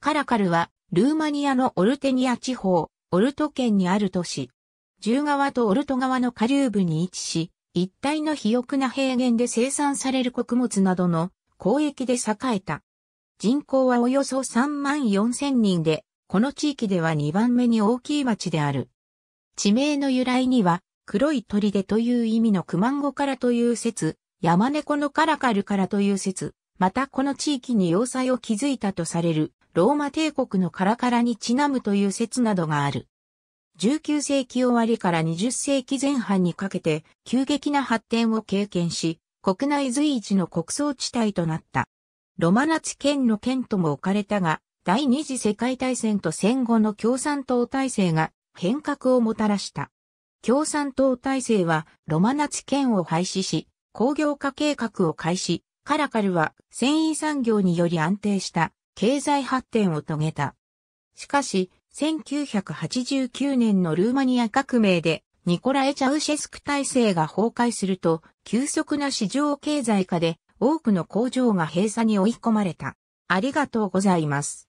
カラカルは、ルーマニアのオルテニア地方、オルト県にある都市。十川とオルト川の下流部に位置し、一帯の肥沃な平原で生産される穀物などの交易で栄えた。人口はおよそ3万4千人で、この地域では2番目に大きい町である。地名の由来には、黒い砦という意味のクマンゴからという説、山猫のカラカルからという説、またこの地域に要塞を築いたとされるローマ帝国のカラカラにちなむという説などがある。19世紀終わりから20世紀前半にかけて急激な発展を経験し、国内随一の国葬地帯となった。ロマナツ県の県とも置かれたが、第二次世界大戦と戦後の共産党体制が変革をもたらした。共産党体制はロマナツ県を廃止し、工業化計画を開始、カラカルは繊維産業により安定した経済発展を遂げた。しかし、1989年のルーマニア革命でニコラエ・チャウシェスク体制が崩壊すると、急速な市場経済化で多くの工場が閉鎖に追い込まれた。ありがとうございます。